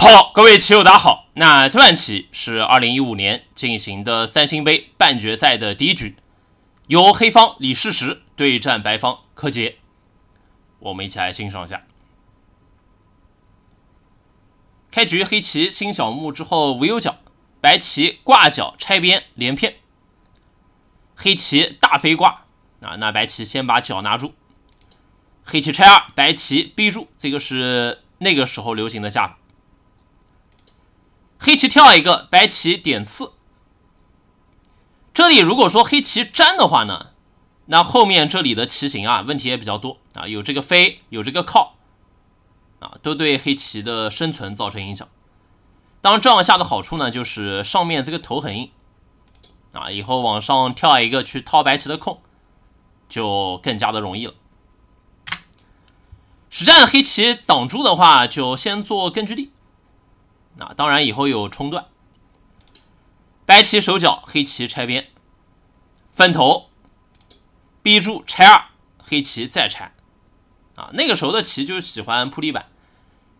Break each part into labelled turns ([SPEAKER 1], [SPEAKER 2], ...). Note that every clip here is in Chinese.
[SPEAKER 1] 好，各位棋友，大家好。那这盘棋是二零一五年进行的三星杯半决赛的第一局，由黑方李世石对战白方柯洁。我们一起来欣赏一下。开局黑棋新小目之后无忧角，白棋挂角拆边连片，黑棋大飞挂啊，那白棋先把角拿住，黑棋拆二，白棋逼住，这个是那个时候流行的下法。黑棋跳一个，白棋点刺。这里如果说黑棋粘的话呢，那后面这里的棋形啊，问题也比较多啊，有这个飞，有这个靠，啊，都对黑棋的生存造成影响。当然，这样下的好处呢，就是上面这个头很硬啊，以后往上跳一个去套白棋的空，就更加的容易了。实战黑棋挡住的话，就先做根据地。啊，当然以后有冲断，白棋手脚，黑棋拆边，分头逼住拆二，黑棋再拆。啊，那个时候的棋就喜欢铺地板，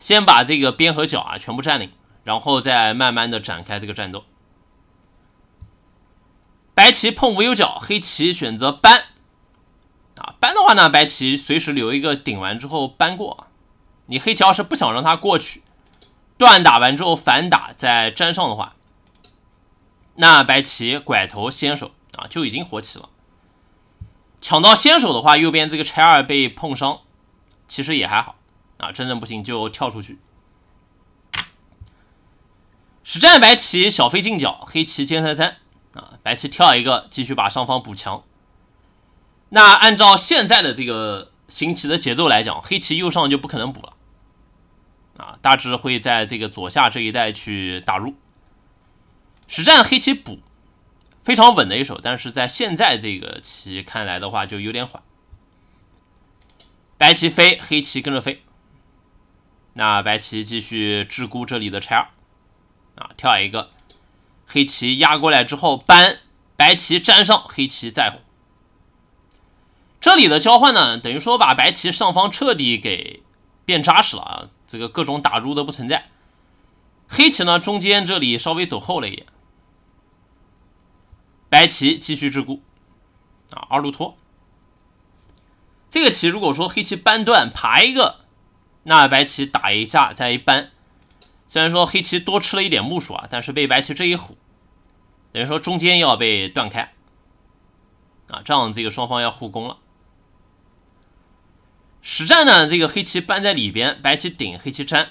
[SPEAKER 1] 先把这个边和角啊全部占领，然后再慢慢的展开这个战斗。白棋碰无忧角，黑棋选择搬。啊，搬的话呢，白棋随时留一个顶完之后搬过，你黑棋要是不想让它过去。断打完之后反打再粘上的话，那白棋拐头先手啊就已经活棋了。抢到先手的话，右边这个拆二被碰伤，其实也还好啊。真正不行就跳出去。实战白棋小飞进角，黑棋尖三三啊，白棋跳一个继续把上方补强。那按照现在的这个行棋的节奏来讲，黑棋右上就不可能补了。啊，大致会在这个左下这一带去打入。实战黑棋补非常稳的一手，但是在现在这个棋看来的话就有点缓。白棋飞，黑棋跟着飞。那白棋继续桎梏这里的拆二，啊跳一个，黑棋压过来之后搬，白棋粘上，黑棋再虎。这里的交换呢，等于说把白棋上方彻底给变扎实了啊。这个各种打入的不存在，黑棋呢中间这里稍微走后了一点，白棋继续持股啊二路拖。这个棋如果说黑棋扳断爬一个，那白棋打一架再一扳，虽然说黑棋多吃了一点木数啊，但是被白棋这一虎，等于说中间要被断开啊，这样这个双方要互攻了。实战呢，这个黑棋搬在里边，白棋顶，黑棋粘，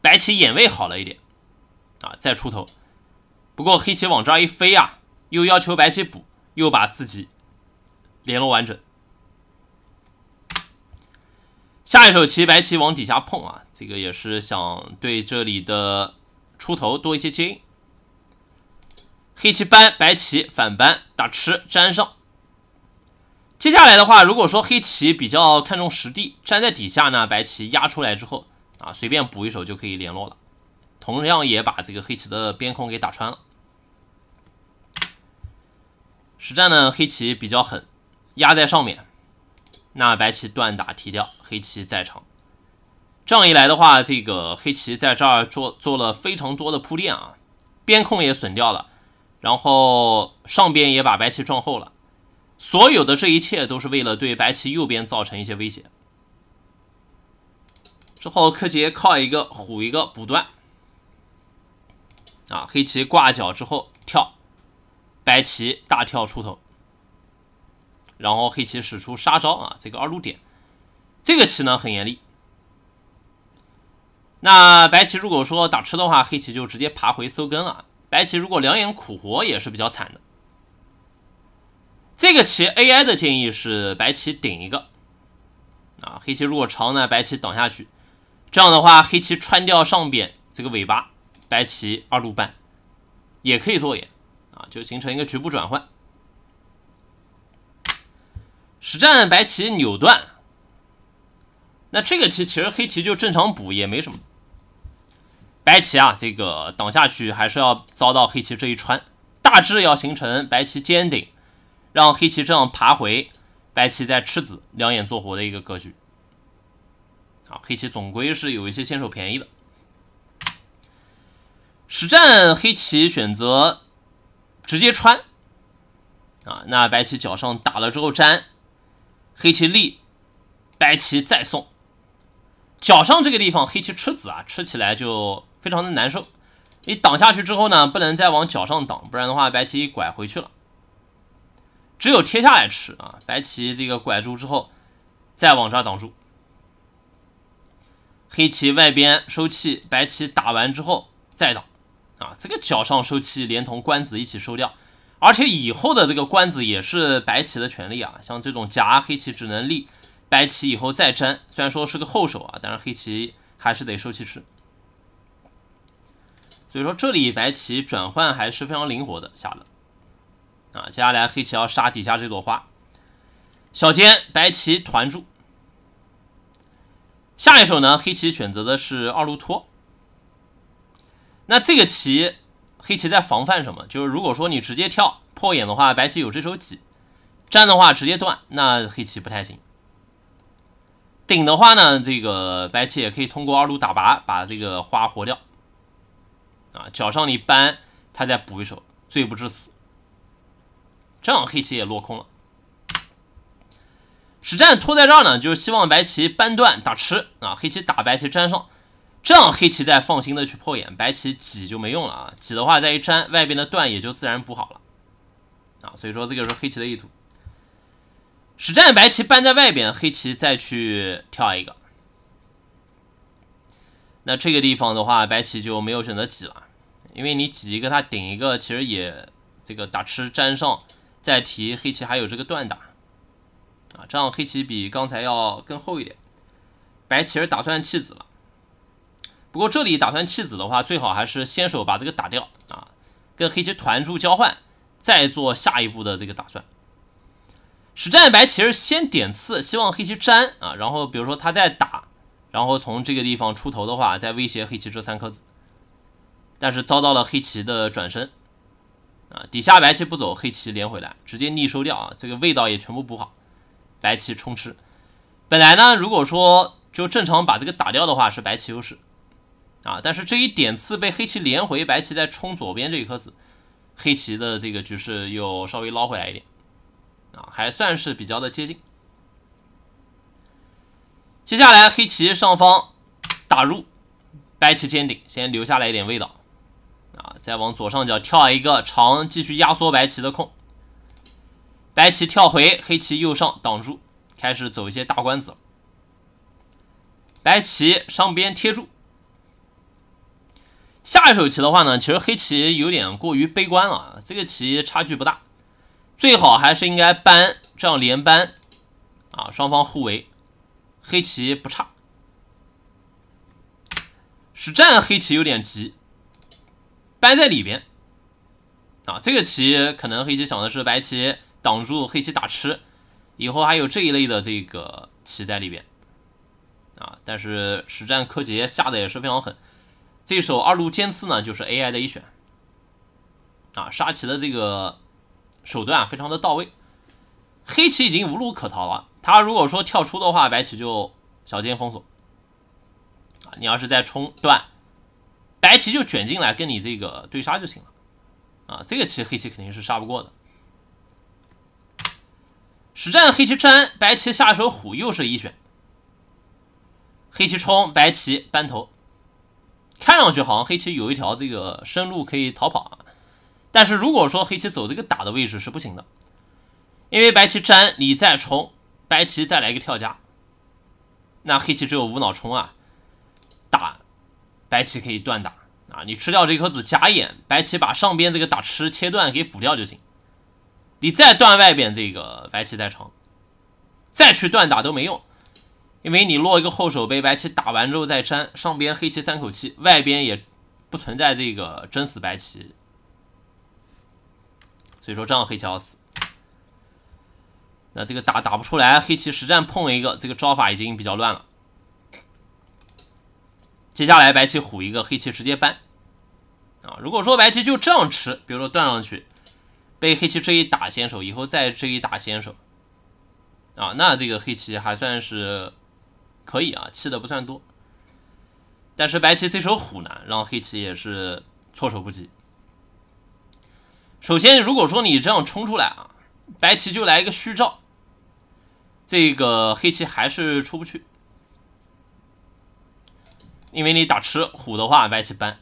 [SPEAKER 1] 白棋眼位好了一点，啊，再出头。不过黑棋往这儿一飞啊，又要求白棋补，又把自己联络完整。下一手棋，白棋往底下碰啊，这个也是想对这里的出头多一些应。黑棋搬，白棋反搬，打吃粘上。接下来的话，如果说黑棋比较看重实地，站在底下呢，白棋压出来之后啊，随便补一手就可以联络了。同样也把这个黑棋的边空给打穿了。实战呢，黑棋比较狠，压在上面，那白棋断打提掉，黑棋在场。这样一来的话，这个黑棋在这儿做做了非常多的铺垫啊，边空也损掉了，然后上边也把白棋撞厚了。所有的这一切都是为了对白棋右边造成一些威胁。之后，柯洁靠一个虎一个补断，啊，黑棋挂角之后跳，白棋大跳出头，然后黑棋使出杀招啊，这个二路点，这个棋呢很严厉。那白棋如果说打吃的话，黑棋就直接爬回搜根了。白棋如果两眼苦活也是比较惨的。这个棋 AI 的建议是白棋顶一个啊，黑棋如果长呢，白棋挡下去，这样的话黑棋穿掉上边这个尾巴，白棋二路半也可以做眼啊，就形成一个局部转换。实战白棋扭断，那这个棋其实黑棋就正常补也没什么。白棋啊，这个挡下去还是要遭到黑棋这一穿，大致要形成白棋尖顶。让黑棋这样爬回，白棋再吃子，两眼做活的一个格局。啊，黑棋总归是有一些先手便宜的。实战黑棋选择直接穿，啊，那白棋脚上打了之后粘，黑棋立，白棋再送。脚上这个地方黑棋吃子啊，吃起来就非常的难受。你挡下去之后呢，不能再往脚上挡，不然的话白棋拐回去了。只有贴下来吃啊！白棋这个拐住之后，再往这儿挡住。黑棋外边收气，白棋打完之后再挡啊！这个角上收气，连同官子一起收掉。而且以后的这个官子也是白棋的权利啊！像这种夹黑棋只能立，白棋以后再粘，虽然说是个后手啊，但是黑棋还是得收气吃。所以说这里白棋转换还是非常灵活的，下的。啊，接下来黑棋要杀底下这朵花，小尖白棋团住。下一手呢，黑棋选择的是二路拖。那这个棋，黑棋在防范什么？就是如果说你直接跳破眼的话，白棋有这手挤，这样的话直接断，那黑棋不太行。顶的话呢，这个白棋也可以通过二路打拔把这个花活掉。啊，脚上一扳，他再补一手，罪不至死。这样黑棋也落空了。实战拖在这儿呢，就是希望白棋扳断打吃啊，黑棋打白棋粘上，这样黑棋再放心的去破眼，白棋挤就没用了啊，挤的话再一粘，外边的断也就自然补好了啊。所以说，这个是黑棋的意图。实战白棋搬在外边，黑棋再去跳一个。那这个地方的话，白棋就没有选择挤了，因为你挤一个，它顶一个，其实也这个打吃粘上。再提黑棋还有这个断打，啊，这样黑棋比刚才要更厚一点。白棋是打算弃子了，不过这里打算弃子的话，最好还是先手把这个打掉啊，跟黑棋团住交换，再做下一步的这个打算。实战白棋是先点刺，希望黑棋粘啊，然后比如说他再打，然后从这个地方出头的话，再威胁黑棋这三颗子，但是遭到了黑棋的转身。啊，底下白棋不走，黑棋连回来，直接逆收掉啊！这个味道也全部补好，白棋冲吃。本来呢，如果说就正常把这个打掉的话，是白棋优势啊。但是这一点刺被黑棋连回，白棋再冲左边这一颗子，黑棋的这个局势又稍微捞回来一点啊，还算是比较的接近。接下来黑棋上方打入，白棋尖顶，先留下来一点味道。再往左上角跳一个长，继续压缩白棋的空。白棋跳回黑棋右上挡住，开始走一些大关子。白棋上边贴住。下一手棋的话呢，其实黑棋有点过于悲观了，这个棋差距不大，最好还是应该扳，这样连扳啊，双方互为，黑棋不差。实战黑棋有点急。搬在里边，啊，这个棋可能黑棋想的是白棋挡住黑棋打吃，以后还有这一类的这个棋在里边，啊，但是实战柯洁下的也是非常狠，这手二路尖刺呢就是 AI 的一选，啊，杀棋的这个手段非常的到位，黑棋已经无路可逃了，他如果说跳出的话，白棋就小尖封锁，啊，你要是再冲断。白棋就卷进来跟你这个对杀就行了啊，这个棋黑棋肯定是杀不过的。实战黑棋粘，白棋下手虎又是一选。黑棋冲，白棋扳头，看上去好像黑棋有一条这个生路可以逃跑啊。但是如果说黑棋走这个打的位置是不行的，因为白棋粘，你再冲，白棋再来一个跳加，那黑棋只有无脑冲啊，打。白棋可以断打啊！你吃掉这颗子假眼，白棋把上边这个打吃切断给补掉就行。你再断外边这个白棋再成，再去断打都没用，因为你落一个后手被白棋打完之后再粘上边黑棋三口气，外边也不存在这个真死白棋，所以说这样黑棋要死。那这个打打不出来，黑棋实战碰一个这个招法已经比较乱了。接下来白棋虎一个，黑棋直接搬，啊，如果说白棋就这样吃，比如说断上去，被黑棋这一打先手，以后再这一打先手，啊，那这个黑棋还算是可以啊，气的不算多。但是白棋这手虎呢，让黑棋也是措手不及。首先，如果说你这样冲出来啊，白棋就来一个虚照，这个黑棋还是出不去。因为你打吃虎的话，白棋搬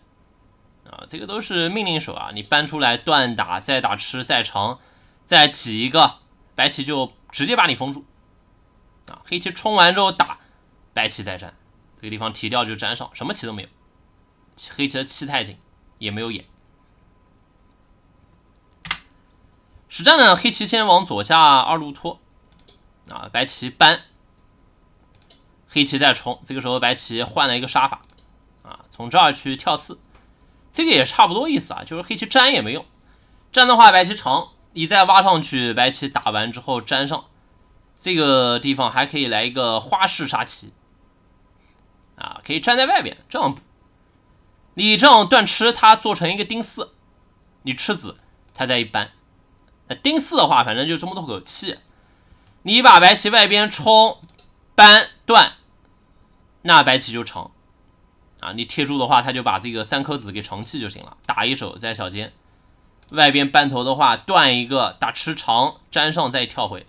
[SPEAKER 1] 啊，这个都是命令手啊，你搬出来断打，再打吃，再长，再挤一个白棋就直接把你封住啊。黑棋冲完之后打白棋再粘，这个地方提掉就粘上，什么棋都没有。黑棋的气太紧，也没有眼。实战呢，黑棋先往左下二路拖啊，白棋搬。黑棋再冲，这个时候白棋换了一个杀法，啊，从这儿去跳刺，这个也差不多意思啊，就是黑棋粘也没用，粘的话白棋长，你再挖上去，白棋打完之后粘上，这个地方还可以来一个花式杀棋，啊，可以粘在外边这样补，你这种断吃它做成一个钉四，你吃子它再一搬，那钉四的话反正就这么多口气，你把白棋外边冲搬断。那白棋就长，啊，你贴住的话，他就把这个三颗子给长气就行了。打一手在小尖，外边扳头的话断一个，打吃长粘上再跳回。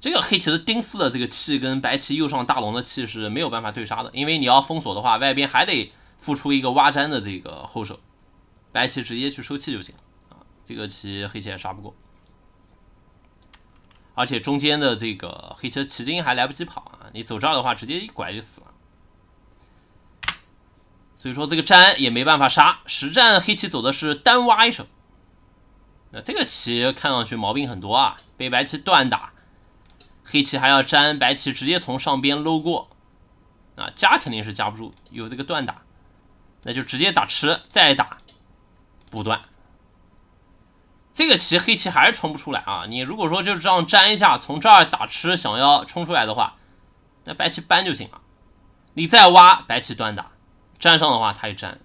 [SPEAKER 1] 这个黑棋的丁四的这个气跟白棋右上大龙的气是没有办法对杀的，因为你要封锁的话，外边还得付出一个挖粘的这个后手，白棋直接去收气就行啊。这个棋黑棋杀不过，而且中间的这个黑棋的棋筋还来不及跑。你走这儿的话，直接一拐就死了。所以说这个粘也没办法杀。实战黑棋走的是单挖一手，那这个棋看上去毛病很多啊，被白棋断打，黑棋还要粘，白棋直接从上边搂过，啊夹肯定是夹不住，有这个断打，那就直接打吃再打补断。这个棋黑棋还是冲不出来啊。你如果说就这样粘一下，从这儿打吃，想要冲出来的话。那白棋搬就行了，你再挖白棋断打，粘上的话他一粘，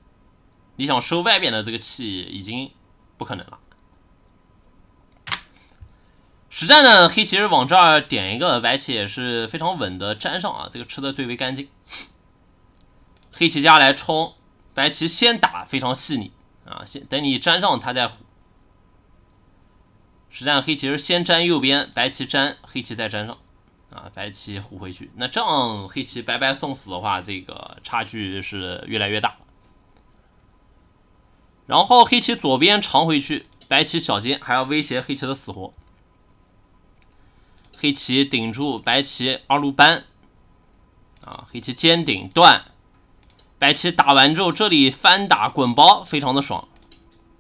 [SPEAKER 1] 你想收外边的这个气已经不可能了。实战呢，黑棋是往这儿点一个白棋也是非常稳的粘上啊，这个吃的最为干净。黑棋家来冲，白棋先打非常细腻啊，先等你粘上他再。实战黑棋是先粘右边，白棋粘，黑棋再粘上。啊，白棋虎回去，那这样黑棋白白送死的话，这个差距是越来越大。然后黑棋左边长回去，白棋小尖还要威胁黑棋的死活。黑棋顶住，白棋二路扳，啊，黑棋尖顶断，白棋打完之后这里翻打滚包，非常的爽，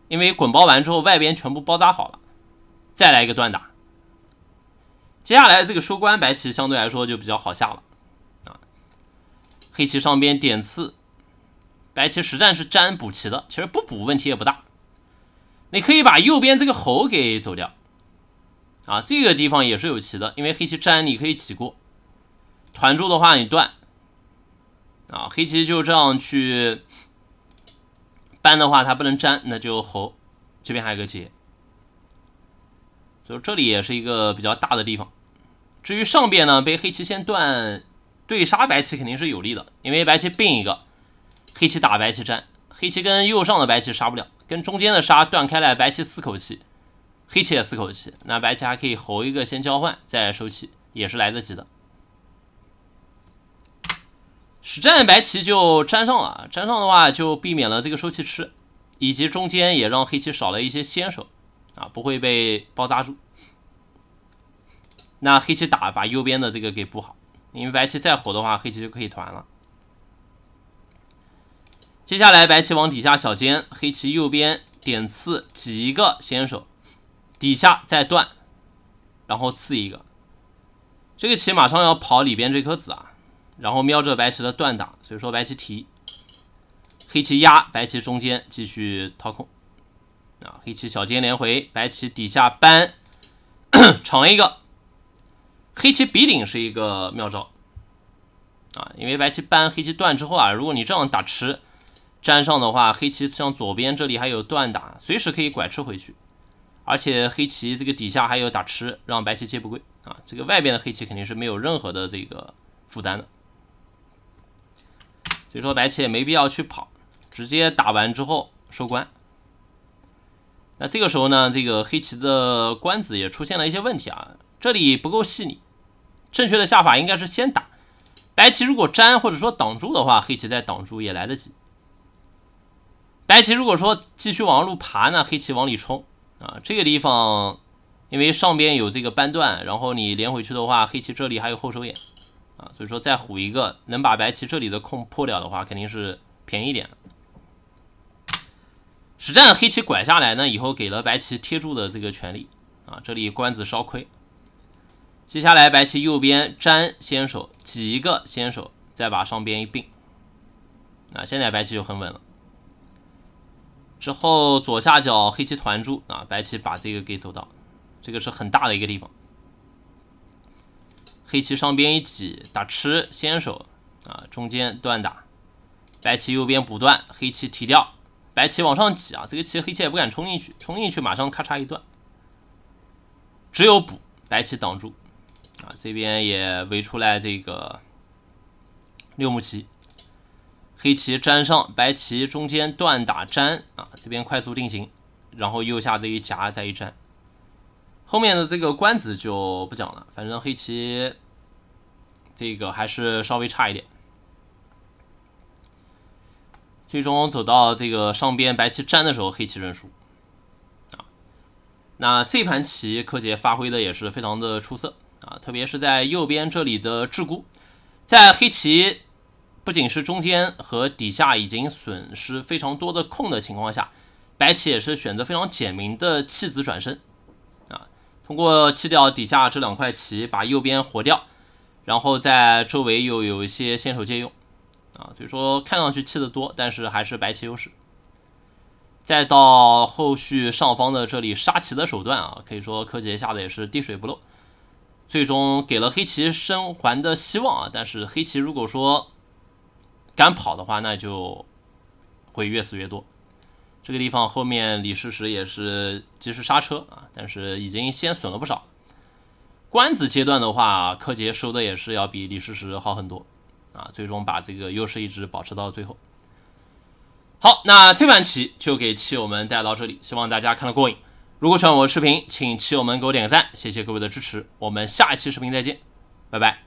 [SPEAKER 1] 因为滚包完之后外边全部包扎好了，再来一个断打。接下来这个收官，白棋相对来说就比较好下了啊。黑棋上边点刺，白棋实战是粘补棋的，其实不补问题也不大。你可以把右边这个猴给走掉啊，这个地方也是有棋的，因为黑棋粘，你可以挤过。团住的话你断啊，黑棋就这样去搬的话，它不能粘，那就猴。这边还有个劫，所以这里也是一个比较大的地方。至于上边呢，被黑棋先断，对杀白棋肯定是有利的，因为白棋并一个，黑棋打白棋粘，黑棋跟右上的白棋杀不了，跟中间的杀断开了，白棋四口气，黑棋也四口气，那白棋还可以侯一个先交换再收气，也是来得及的。实战白棋就粘上了，粘上的话就避免了这个收气吃，以及中间也让黑棋少了一些先手，啊，不会被包扎住。那黑棋打把右边的这个给补好，因为白棋再活的话，黑棋就可以团了。接下来白棋往底下小尖，黑棋右边点刺挤一个先手，底下再断，然后刺一个。这个棋马上要跑里边这颗子啊，然后瞄着白棋的断打，所以说白棋提，黑棋压，白棋中间继续掏空。啊，黑棋小尖连回，白棋底下扳，长一个。黑棋比顶是一个妙招啊，因为白棋搬黑棋断之后啊，如果你这样打吃粘上的话，黑棋像左边这里还有断打，随时可以拐吃回去，而且黑棋这个底下还有打吃，让白棋接不归啊。这个外边的黑棋肯定是没有任何的这个负担的，所以说白棋也没必要去跑，直接打完之后收官。那这个时候呢，这个黑棋的官子也出现了一些问题啊，这里不够细腻。正确的下法应该是先打白棋，如果粘或者说挡住的话，黑棋再挡住也来得及。白棋如果说继续往路爬呢，黑棋往里冲啊，这个地方因为上边有这个扳断，然后你连回去的话，黑棋这里还有后手眼啊，所以说再虎一个，能把白棋这里的空破掉的话，肯定是便宜点。实战黑棋拐下来呢，以后给了白棋贴住的这个权利啊，这里官子稍亏。接下来白棋右边粘先手，挤一个先手，再把上边一并。啊，现在白棋就很稳了。之后左下角黑棋团住，啊，白棋把这个给走到，这个是很大的一个地方。黑棋上边一挤打吃先手，啊，中间断打，白棋右边补断，黑棋提掉，白棋往上挤啊，这个棋黑棋也不敢冲进去，冲进去马上咔嚓一断，只有补白棋挡住。啊，这边也围出来这个六目棋，黑棋粘上，白棋中间断打粘啊，这边快速定型，然后右下这一夹再一粘，后面的这个官子就不讲了，反正黑棋这个还是稍微差一点，最终走到这个上边白棋粘的时候，黑棋认输啊，那这盘棋柯洁发挥的也是非常的出色。啊，特别是在右边这里的桎梏，在黑棋不仅是中间和底下已经损失非常多的空的情况下，白棋也是选择非常简明的弃子转身，啊，通过弃掉底下这两块棋，把右边活掉，然后在周围又有一些先手借用，啊，所以说看上去弃得多，但是还是白棋优势。再到后续上方的这里杀棋的手段啊，可以说柯洁下的也是滴水不漏。最终给了黑棋生还的希望啊！但是黑棋如果说敢跑的话，那就会越死越多。这个地方后面李世石也是及时刹车啊，但是已经先损了不少。官子阶段的话，柯洁收的也是要比李世石好很多啊，最终把这个优势一直保持到最后。好，那这盘棋就给棋友们带到这里，希望大家看得过瘾。如果喜欢我的视频，请亲友们给我点个赞，谢谢各位的支持。我们下一期视频再见，拜拜。